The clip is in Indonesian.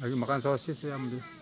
lagi makan sosis ya